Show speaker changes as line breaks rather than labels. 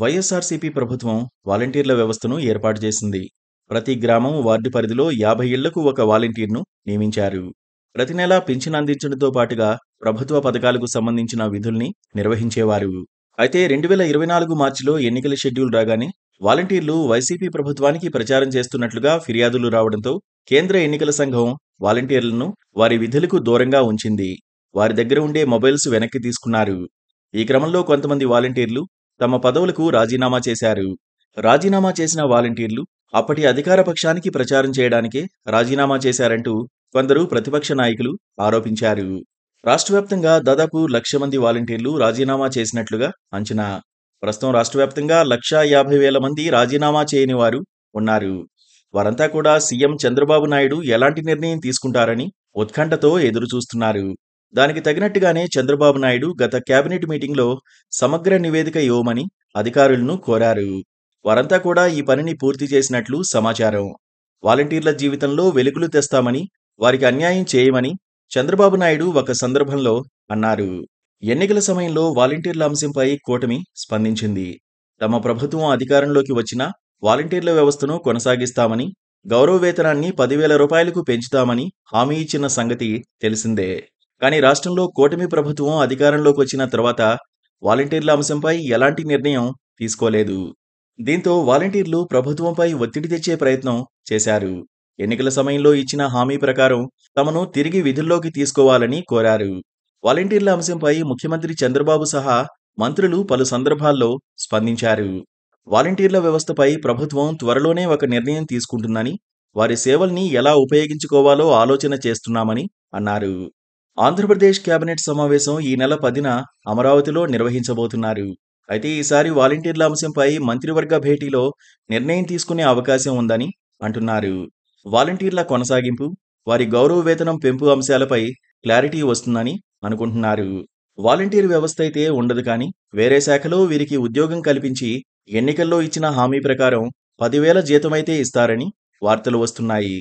వైఎస్ఆర్సీపీ ప్రభుత్వం వాలంటీర్ల వ్యవస్థను ఏర్పాటు చేసింది ప్రతి గ్రామం వార్డు పరిధిలో యాభై ఇళ్లకు ఒక వాలంటీర్ను నియమించారు ప్రతి నెలా పింఛన్ అందించడంతో పాటుగా ప్రభుత్వ పథకాలకు సంబంధించిన విధుల్ని నిర్వహించేవారు అయితే రెండు వేల ఇరవై నాలుగు మార్చిలో ఎన్నికల షెడ్యూల్ రాగానే వాలంటీర్లు వైసీపీ ప్రభుత్వానికి ప్రచారం చేస్తున్నట్లుగా ఫిర్యాదులు రావడంతో కేంద్ర ఎన్నికల సంఘం వాలంటీర్లను వారి విధులకు దూరంగా ఉంచింది వారి దగ్గర ఉండే మొబైల్స్ వెనక్కి తీసుకున్నారు ఈ క్రమంలో కొంతమంది వాలంటీర్లు తమ పదవులకు రాజీనామా చేశారు రాజీనామా చేసిన వాలంటీర్లు అప్పటి అధికార పక్షానికి ప్రచారం చేయడానికే రాజీనామా చేశారంటూ కొందరు ప్రతిపక్ష నాయకులు ఆరోపించారు రాష్ట్రవ్యాప్తంగా దాదాపు లక్ష మంది వాలంటీర్లు రాజీనామా చేసినట్లుగా అంచనా ప్రస్తుతం రాష్ట్రవ్యాప్తంగా లక్షా యాభై వేల మంది రాజీనామా చేయని వారు ఉన్నారు వారంతా కూడా సీఎం చంద్రబాబు నాయుడు ఎలాంటి నిర్ణయం తీసుకుంటారని ఉత్కంఠతో ఎదురుచూస్తున్నారు దానికి తగినట్టుగానే చంద్రబాబు నాయుడు గత కేబినెట్ మీటింగ్లో సమగ్ర నివేదిక ఇవ్వమని అధికారులను కోరారు వారంతా కూడా ఈ పనిని పూర్తి చేసినట్లు సమాచారం వాలంటీర్ల జీవితంలో వెలుగులు తెస్తామని వారికి అన్యాయం చేయమని చంద్రబాబు నాయుడు ఒక సందర్భంలో అన్నారు ఎన్నికల సమయంలో వాలంటీర్ల అంశంపై కూటమి స్పందించింది తమ ప్రభుత్వం అధికారంలోకి వచ్చిన వాలంటీర్ల వ్యవస్థను కొనసాగిస్తామని గౌరవ వేతనాన్ని పదివేల రూపాయలకు పెంచుతామని హామీ ఇచ్చిన సంగతి తెలిసిందే కానీ రాష్ట్రంలో కూటమి ప్రభుత్వం అధికారంలోకి వచ్చిన తర్వాత వాలంటీర్ల అంశంపై ఎలాంటి నిర్ణయం తీసుకోలేదు దీంతో వాలంటీర్లు ప్రభుత్వంపై ఒత్తిడి తెచ్చే ప్రయత్నం చేశారు ఎన్నికల సమయంలో ఇచ్చిన హామీ ప్రకారం తమను తిరిగి విధుల్లోకి తీసుకోవాలని కోరారు వాలంటీర్ల అంశంపై ముఖ్యమంత్రి చంద్రబాబు సహా మంత్రులు పలు సందర్భాల్లో స్పందించారు వాలంటీర్ల వ్యవస్థపై ప్రభుత్వం త్వరలోనే ఒక నిర్ణయం తీసుకుంటుందని వారి సేవల్ని ఎలా ఉపయోగించుకోవాలో ఆలోచన చేస్తున్నామని అన్నారు ఆంధ్రప్రదేశ్ కేబినెట్ సమావేశం ఈ నెల పదిన అమరావతిలో నిర్వహించబోతున్నారు అయితే ఈసారి వాలంటీర్ల అంశంపై మంత్రివర్గ భేటీలో నిర్ణయం తీసుకునే అవకాశం ఉందని అంటున్నారు వాలంటీర్ల కొనసాగింపు వారి గౌరవ వేతనం పెంపు అంశాలపై క్లారిటీ వస్తుందని అనుకుంటున్నారు వాలంటీర్ వ్యవస్థ అయితే ఉండదు కానీ వేరే శాఖలో వీరికి ఉద్యోగం కల్పించి ఎన్నికల్లో ఇచ్చిన హామీ ప్రకారం పదివేల జీతమైతే ఇస్తారని వార్తలు వస్తున్నాయి